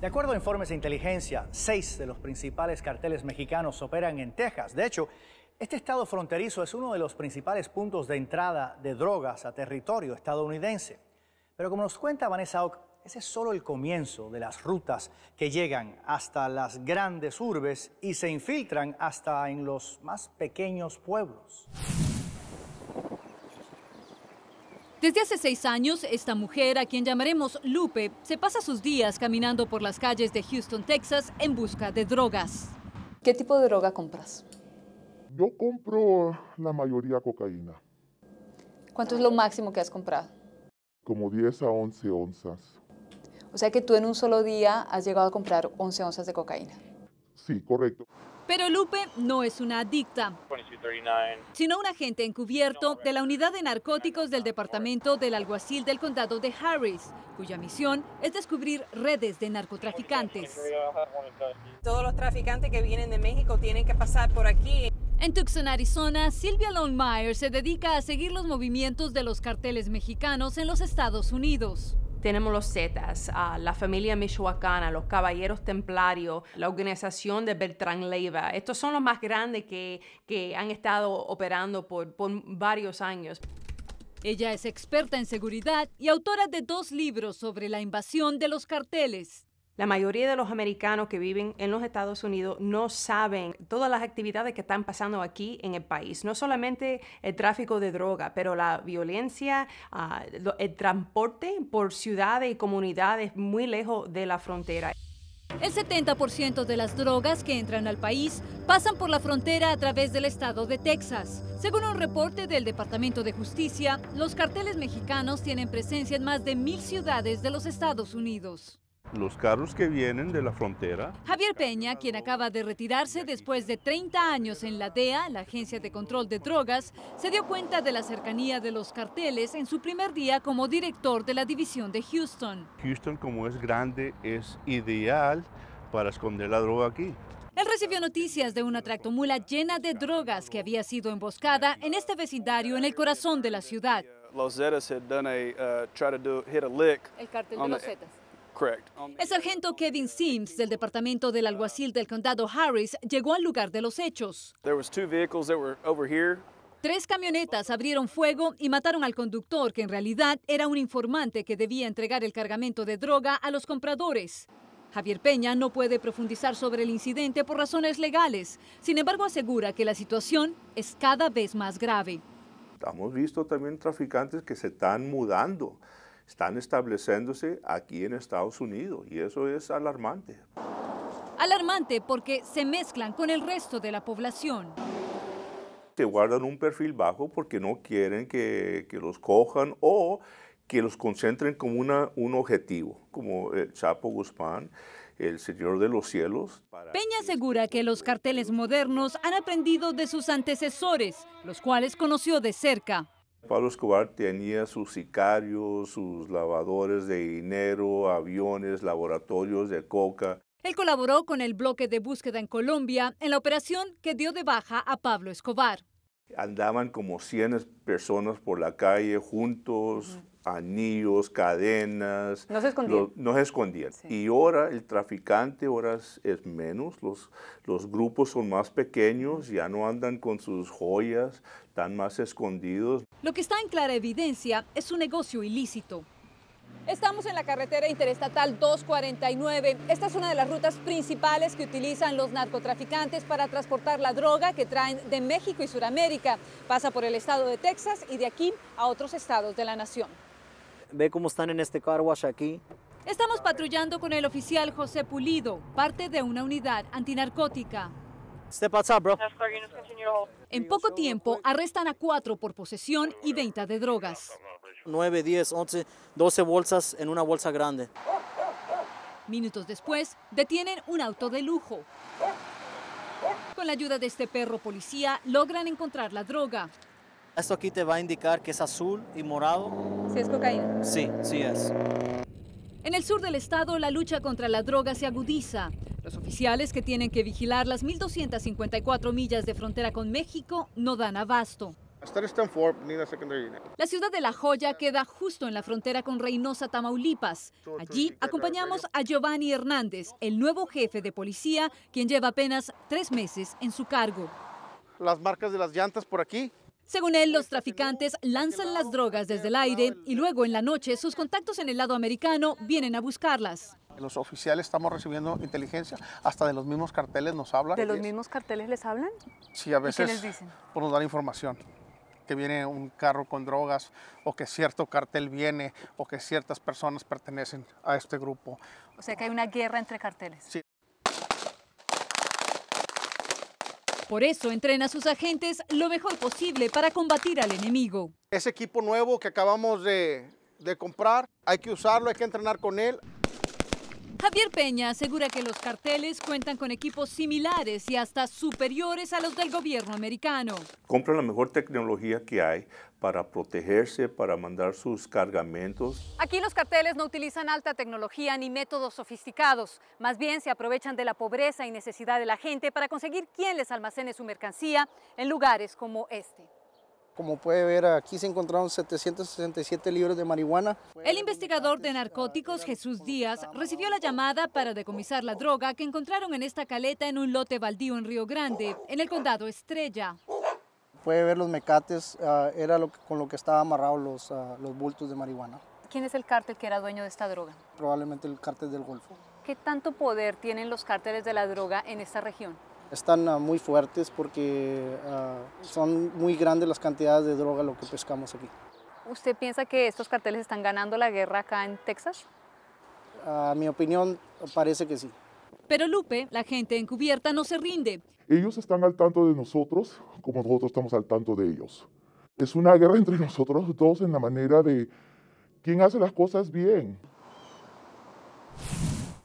De acuerdo a informes de inteligencia, seis de los principales carteles mexicanos operan en Texas. De hecho, este estado fronterizo es uno de los principales puntos de entrada de drogas a territorio estadounidense. Pero como nos cuenta Vanessa Ock, ese es solo el comienzo de las rutas que llegan hasta las grandes urbes y se infiltran hasta en los más pequeños pueblos. Desde hace seis años, esta mujer, a quien llamaremos Lupe, se pasa sus días caminando por las calles de Houston, Texas, en busca de drogas. ¿Qué tipo de droga compras? Yo compro la mayoría cocaína. ¿Cuánto es lo máximo que has comprado? Como 10 a 11 onzas. O sea que tú en un solo día has llegado a comprar 11 onzas de cocaína. Sí, correcto. Pero Lupe no es una adicta, sino un agente encubierto de la unidad de narcóticos del departamento del alguacil del condado de Harris, cuya misión es descubrir redes de narcotraficantes. Todos los traficantes que vienen de México tienen que pasar por aquí. En Tucson, Arizona, Silvia Longmire se dedica a seguir los movimientos de los carteles mexicanos en los Estados Unidos tenemos los Zetas, ah, la familia michoacana, los caballeros templarios, la organización de Bertrand Leiva. Estos son los más grandes que, han estado operando por, por varios años. Ella es experta en seguridad y autora de dos libros sobre la invasión de los carteles. La mayoría de los americanos que viven en los Estados Unidos no saben todas las actividades que están pasando aquí en el país. No solamente el tráfico de droga, pero la violencia, ah, el transporte por ciudades y comunidades muy lejos de la frontera. El 70% de las drogas que entran al país pasan por la frontera a través del estado de Texas. Según un reporte del Departamento de Justicia, los carteles mexicanos tienen presencia en más de mil ciudades de los Estados Unidos los carros que vienen de la frontera. Javier Peña, quien acaba de retirarse después de 30 años en la DEA, la Agencia de Control de Drogas, se dio cuenta de la cercanía de los carteles en su primer día como director de la división de Houston. Houston, como es grande, es ideal para esconder la droga aquí. Él recibió noticias de una tractomula llena de drogas que había sido emboscada en este vecindario en el corazón de la ciudad. Los Zetas El cartel de los Zetas. El sargento Kevin Sims del departamento del alguacil del condado Harris llegó al lugar de los hechos. Tres camionetas abrieron fuego y mataron al conductor, que en realidad era un informante que debía entregar el cargamento de droga a los compradores. Javier Peña no puede profundizar sobre el incidente por razones legales, sin embargo asegura que la situación es cada vez más grave. Hemos visto también traficantes que se están mudando están estableciéndose aquí en Estados Unidos y eso es alarmante. Alarmante porque se mezclan con el resto de la población. Se guardan un perfil bajo porque no quieren que, que los cojan o que los concentren como una, un objetivo, como el Chapo Guzmán, el Señor de los Cielos. Peña asegura que los carteles modernos han aprendido de sus antecesores, los cuales conoció de cerca. Pablo Escobar tenía sus sicarios, sus lavadores de dinero, aviones, laboratorios de coca. Él colaboró con el bloque de búsqueda en Colombia en la operación que dio de baja a Pablo Escobar. Andaban como 100 personas por la calle juntos, anillos, cadenas. No se escondían. Y ahora el traficante ahora es menos, los, los grupos son más pequeños, ya no andan con sus joyas, están más escondidos. Lo que está en clara evidencia es un negocio ilícito. Estamos en la carretera interestatal 249. Esta es una de las rutas principales que utilizan los narcotraficantes para transportar la droga que traen de México y Sudamérica. Pasa por el estado de Texas y de aquí a otros estados de la nación. Ve cómo están en este car wash aquí. Estamos patrullando con el oficial José Pulido, parte de una unidad antinarcótica. Step outside, bro. En poco tiempo arrestan a cuatro por posesión y venta de drogas. 9, 10, 11, 12 bolsas en una bolsa grande. Minutos después, detienen un auto de lujo. Con la ayuda de este perro policía, logran encontrar la droga. Esto aquí te va a indicar que es azul y morado. ¿Sí es cocaína? Sí, sí es. En el sur del estado, la lucha contra la droga se agudiza. Los oficiales que tienen que vigilar las 1.254 millas de frontera con México no dan abasto. La ciudad de La Joya queda justo en la frontera con Reynosa, Tamaulipas. Allí acompañamos a Giovanni Hernández, el nuevo jefe de policía, quien lleva apenas tres meses en su cargo. Las marcas de las llantas por aquí según él, los traficantes lanzan las drogas desde el aire y luego en la noche sus contactos en el lado americano vienen a buscarlas. Los oficiales estamos recibiendo inteligencia, hasta de los mismos carteles nos hablan. ¿De los mismos carteles les hablan? Sí, a veces qué les dicen? Por nos dar información que viene un carro con drogas o que cierto cartel viene o que ciertas personas pertenecen a este grupo. O sea que hay una guerra entre carteles. Sí. Por eso entrena a sus agentes lo mejor posible para combatir al enemigo. Ese equipo nuevo que acabamos de, comprar, hay que usarlo, hay que entrenar con él. Javier Peña asegura que los carteles cuentan con equipos similares y hasta superiores a los del gobierno americano. Compran la mejor tecnología que hay para protegerse, para mandar sus cargamentos. Aquí los carteles no utilizan alta tecnología ni métodos sofisticados. Más bien se aprovechan de la pobreza y necesidad de la gente para conseguir quien les almacene su mercancía en lugares como este. Como puede ver, aquí se encontraron 767 libros de marihuana. El investigador de narcóticos Jesús Díaz recibió la llamada para decomisar la droga que encontraron en esta caleta en un lote baldío en Río Grande, en el condado Estrella. Puede ver los mecates, ah, era lo con lo que estaban amarrados los, ah, los bultos de marihuana. ¿Quién es el cártel que era dueño de esta droga? Probablemente el cártel del Golfo. ¿Qué tanto poder tienen los cárteles de la droga en esta región? están ah, muy fuertes porque ah, son muy grandes las cantidades de droga lo que pescamos aquí. ¿Usted piensa que estos carteles están ganando la guerra acá en Texas? A mi opinión parece que sí. Pero Lupe, la gente encubierta no se rinde. Ellos están al tanto de nosotros como nosotros estamos al tanto de ellos. Es una guerra entre nosotros dos en la manera de quién hace las cosas bien.